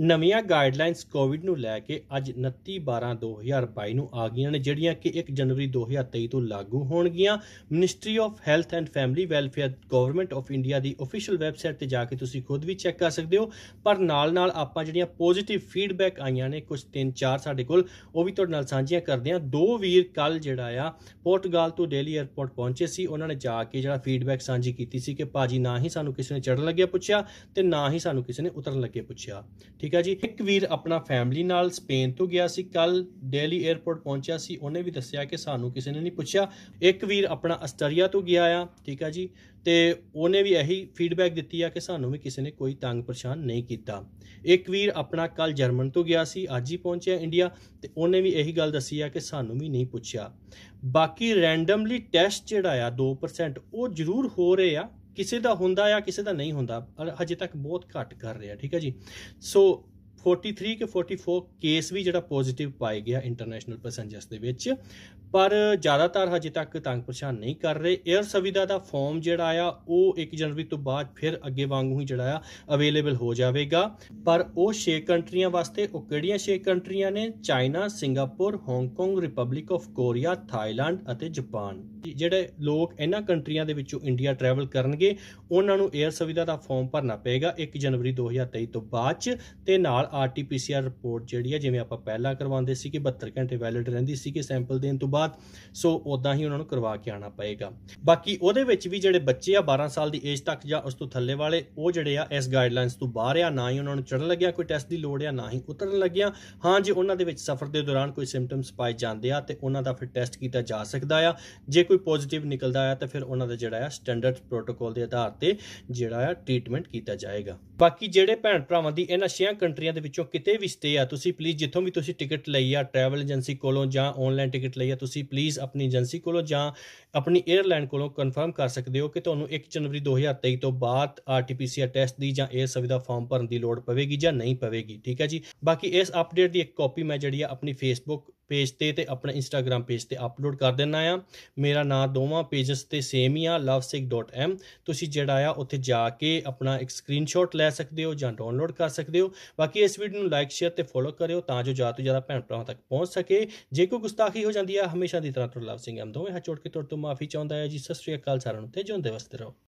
ਨਵੀਆਂ guidelines Covid ਨੂੰ ਲੈ ਕੇ ਅੱਜ 29/12/2022 ਨੂੰ ਆ ਗਈਆਂ ਨੇ ਜਿਹੜੀਆਂ ਕਿ 1 ਜਨਵਰੀ 2023 ਤੋਂ ਲਾਗੂ ਹੋਣਗੀਆਂ ministry of health and family welfare government of India ਦੀ ਅਫੀਸ਼ੀਅਲ ਵੈਬਸਾਈਟ ਤੇ ਜਾ ਕੇ ਤੁਸੀਂ ਖੁਦ ਵੀ ਚੈੱਕ ਕਰ ਸਕਦੇ ਹੋ ਪਰ ਨਾਲ ਨਾਲ ਆਪਾਂ ਜਿਹੜੀਆਂ ਪੋਜ਼ਿਟਿਵ ਫੀਡਬੈਕ ਆਈਆਂ ਨੇ ਕੁਝ 3-4 ਸਾਡੇ ਕੋਲ ਉਹ ਵੀ ਤੁਹਾਡੇ ਨਾਲ ਸਾਂਝੀਆਂ ਕਰਦੇ ਹਾਂ ਦੋ ਵੀਰ ਕੱਲ ਜਿਹੜਾ ਆ ਪੋਰਟਗਲ ਤੋਂ ਦਿੱਲੀ 에ਅਰਪੋਰਟ ਪਹੁੰਚੇ ਸੀ ਉਹਨਾਂ ਨੇ ਜਾ ਕੇ ਜਿਹੜਾ ਫੀਡਬੈਕ ਸਾਂਝੀ ਕੀਤੀ ਸੀ ਕਿ ਪਾਜੀ ਨਾ ਹੀ ਸਾਨੂੰ ਕਿਸੇ ਨੇ ਚੜਨ ਲੱਗਿਆ ਪੁੱਛਿਆ ਤੇ ਨਾ ਹੀ ਸਾਨੂੰ ਕਿਸੇ ਨੇ ਉਤਰਨ ਲੱਗੇ ਪੁੱਛਿਆ ਠੀਕ ਹੈ ਜੀ ਇੱਕ ਵੀਰ ਆਪਣਾ ਫੈਮਿਲੀ ਨਾਲ ਸਪੇਨ ਤੋਂ ਗਿਆ ਸੀ ਕੱਲ ਦਿੱਲੀ 에ਅਰਪੋਰਟ ਪਹੁੰਚਿਆ ਸੀ ਉਹਨੇ ਵੀ ਦੱਸਿਆ ਕਿ ਸਾਨੂੰ ਕਿਸੇ ਨੇ ਨਹੀਂ ਪੁੱਛਿਆ ਇੱਕ ਵੀਰ ਆਪਣਾ ਅਸਟਰੀਆ ਤੋਂ ਗਿਆ ਆ ਠੀਕ ਹੈ ਜੀ ਤੇ ਉਹਨੇ ਵੀ ਇਹੀ ਫੀਡਬੈਕ ਦਿੱਤੀ ਆ ਕਿ ਸਾਨੂੰ ਵੀ ਕਿਸੇ ਨੇ ਕੋਈ ਤੰਗ ਪਰੇਸ਼ਾਨ ਨਹੀਂ ਕੀਤਾ ਇੱਕ ਵੀਰ ਆਪਣਾ ਕੱਲ ਜਰਮਨ ਤੋਂ ਗਿਆ ਸੀ ਅੱਜ ਹੀ ਪਹੁੰਚਿਆ ਇੰਡੀਆ ਤੇ ਉਹਨੇ ਵੀ ਇਹੀ ਗੱਲ ਦੱਸੀ ਆ ਕਿ ਸਾਨੂੰ ਵੀ ਨਹੀਂ ਪੁੱਛਿਆ ਬਾਕੀ ਰੈਂਡਮਲੀ ਟੈਸਟ ਜਿਹੜਾ ਆ 2% ਉਹ ਜ਼ਰੂਰ ਹੋ ਰਹੇ ਆ ਕਿਸੇ ਦਾ ਹੁੰਦਾ ਆ ਕਿਸੇ ਦਾ ਨਹੀਂ ਹੁੰਦਾ ਹਜੇ ਤੱਕ ਬਹੁਤ ਘੱਟ ਕਰ ਰਿਹਾ ਠੀਕ ਹੈ ਜੀ ਸੋ 43 ਕੇ 44 ਕੇਸ ਵੀ ਜਿਹੜਾ ਪੋਜ਼ਿਟਿਵ ਪਾਇਆ ਗਿਆ ਇੰਟਰਨੈਸ਼ਨਲ ਪੈਸੰਜਰਸ ਦੇ ਵਿੱਚ ਪਰ ਜ਼ਿਆਦਾਤਰ ਹਜੇ ਤੱਕ ਤੰਗ ਪਰੇਸ਼ਾਨ ਨਹੀਂ ਕਰ ਰਹੇ 에ਅਰ ਸਵਿਧਾ ਦਾ ਫਾਰਮ ਜਿਹੜਾ ਆ ਉਹ 1 ਜਨਵਰੀ ਤੋਂ ਬਾਅਦ ਫਿਰ ਅੱਗੇ ਵਾਂਗੂ ਹੀ ਜਿਹੜਾ ਆ ਅਵੇਲੇਬਲ ਹੋ ਜਾਵੇਗਾ ਪਰ ਉਹ 6 ਕੰਟਰੀਆਂ ਵਾਸਤੇ ਉਹ ਕਿਹੜੀਆਂ 6 ਕੰਟਰੀਆਂ ਨੇ China Singapore Hong Kong Republic of Korea Thailand ਅਤੇ ਜਾਪਾਨ ਜਿਹੜੇ ਲੋਕ ਇਹਨਾਂ ਕੰਟਰੀਆਂ ਦੇ ਵਿੱਚੋਂ ਇੰਡੀਆ ਟਰੈਵਲ ਕਰਨਗੇ ਉਹਨਾਂ ਨੂੰ 에ਅਰ ਸਵਿਧਾ ਦਾ ਫਾਰਮ ਭਰਨਾ ਪਏਗਾ 1 ਜਨਵਰੀ 2023 ਤੋਂ ਬਾਅਦ ਤੇ ਨਾਲ ਆਰਟੀਪੀਸੀਆਰ ਰਿਪੋਰਟ ਜਿਹੜੀ ਹੈ ਜਿਵੇਂ ਆਪਾਂ ਪਹਿਲਾਂ ਕਰਵਾਉਂਦੇ ਸੀ ਕਿ 72 ਘੰਟੇ ਵੈਲਿਡ ਰਹਿੰਦੀ ਸੀ ਕਿ ਸੈਂਪਲ ਦੇਣ ਤੋਂ ਬਾਅਦ ਸੋ ਉਦਾਂ ਹੀ ਉਹਨਾਂ ਨੂੰ ਕਰਵਾ ਕੇ ਆਣਾ ਪਏਗਾ ਬਾਕੀ ਉਹਦੇ ਵਿੱਚ ਵੀ ਜਿਹੜੇ ਬੱਚੇ ਆ 12 ਸਾਲ ਦੀ ਏਜ ਤੱਕ ਜਾਂ ਉਸ ਤੋਂ ਥੱਲੇ ਵਾਲੇ ਉਹ ਜਿਹੜੇ ਆ ਇਸ ਗਾਈਡਲਾਈਨਸ ਤੋਂ ਬਾਹਰ ਆ ਨਾ ਹੀ ਉਹਨਾਂ ਨੂੰ ਚੜਨ ਲੱਗਿਆ ਕੋਈ ਟੈਸਟ ਦੀ ਲੋੜ ਆ ਨਾ ਹੀ ਉਤਰਨ ਲੱਗਿਆ ਹਾਂ ਜੇ ਉਹਨਾਂ ਦੇ ਵਿੱਚ ਸਫ਼ਰ ਦੇ ਦੌਰਾਨ ਕੋਈ ਸਿੰਪਟਮਸ ਪਾਏ ਜਾਂਦੇ ਆ ਤੇ ਉਹਨਾਂ ਦਾ ਫਿਰ ਟੈਸਟ ਕੀਤਾ ਜਾ ਸਕਦਾ ਆ ਜੇ ਕੋਈ ਪੋਜ਼ਿਟਿਵ ਨਿਕਲਦਾ ਆ ਤਾਂ ਫਿਰ ਉਹਨਾਂ ਦਾ ਜਿਹੜਾ ਆ ਸਟੈਂਡਰਡ ਪ੍ਰੋਟੋਕੋਲ ਦੇ ਆਧਾਰ ਤੇ ਜਿਹੜਾ ਆ ਟ੍ਰੀਟਮੈਂਟ ਕੀਤਾ ਜਾਏਗਾ ਬਾਕੀ ਜਿਹੜੇ ਭੈਣ ਭਰਾਵਾਂ ਦੀ ਇਹਨਾਂ 6 ਕੰਟਰੀਆਂ ਦੇ ਵਿੱਚੋਂ ਕਿਤੇ ਵੀ ਸਟੇ ਆ ਤੁਸੀਂ ਪਲੀਜ਼ ਜਿੱਥੋਂ ਵੀ ਤੁਸੀਂ ਟਿਕਟ ਲਈ ਆ ਟਰੈਵਲ ਏਜੰਸੀ ਕੋਲੋਂ ਜਾਂ ਆਨਲਾਈਨ ਟਿਕਟ ਲਈ ਆ ਤੁਸੀਂ ਪਲੀਜ਼ ਆਪਣੀ ਏਜੰਸੀ ਕੋਲੋਂ ਜਾਂ ਆਪਣੀ 에ਅਰਲਾਈਨ ਕੋਲੋਂ ਕਨਫਰਮ ਕਰ ਸਕਦੇ ਹੋ ਕਿ ਤੁਹਾਨੂੰ 1 ਜਨਵਰੀ 2023 ਤੋਂ ਬਾਅਦ ਆਰਟੀਪੀਸੀਆਰ ਟੈਸਟ ਦੀ ਜਾਂ 에ਅਰ ਸੁਵਿਧਾ ਫਾਰਮ ਭਰਨ ਦੀ ਲੋੜ ਪਵੇਗੀ ਜਾਂ ਨਹੀਂ ਪਵੇਗੀ ਠੀਕ ਹੈ ਜੀ ਬਾਕੀ ਇਸ ਅਪਡੇਟ ਦੀ ਇੱਕ ਕਾਪੀ ਮੈਂ ਜਿਹੜੀ ਆ ਆਪਣੀ ਫੇਸਬੁੱਕ ਪੇਜ ਤੇ ਤੇ ਆਪਣੇ ਇੰਸਟਾਗ੍ਰam ਪੇਜ ਤੇ ਅਪਲੋਡ ਕਰ ਦਿੰਨਾ ਆ ਮੇਰਾ ਨਾਮ ਦੋਵਾਂ ਪੇजेस ਤੇ ਸੇਮ ਹੀ ਆ lovesick.m ਤੁਸੀਂ ਜਿਹੜਾ ਆ ਉੱਥੇ ਜਾ ਕੇ ਆਪਣਾ ਇੱਕ ਸਕਰੀਨਸ਼ਾਟ ਲੈ ਸਕਦੇ ਹੋ ਜਾਂ ਡਾਊਨਲੋਡ ਕਰ ਸਕਦੇ ਹੋ ਬਾਕੀ ਇਸ ਵੀਡੀਓ ਨੂੰ ਲਾਈਕ ਸ਼ੇਅਰ ਤੇ ਫੋਲੋ ਕਰਿਓ ਤਾਂ ਜੋ ਜ਼ਿਆਦਾ ਤੋਂ ਜ਼ਿਆਦਾ ਭੈਣ ਭਰਾਵਾਂ ਤੱਕ ਪਹੁੰਚ ਸਕੇ ਜੇ ਕੋਈ ਗੁਸਤਾਖੀ ਹੋ ਜਾਂਦੀ ਆ ਹਮੇਸ਼ਾ ਦੀ ਤਰ੍ਹਾਂ ਤੁਹਾਡਾ ਲਵ ਸਿੰਘ ਐਮ ਦੋਵੇਂ ਹੱਥ ਜੋੜ ਕੇ ਤੁਹਾਡੇ ਤੋਂ ਮਾਫੀ ਚਾਹੁੰਦਾ ਹੈ ਜੀ ਸਤਿ ਸ੍ਰੀ ਅਕਾਲ ਸਾਰਿਆਂ ਨੂੰ ਤੇ ਜਿਉਂਦੇ ਵਸਦੇ ਰਹੋ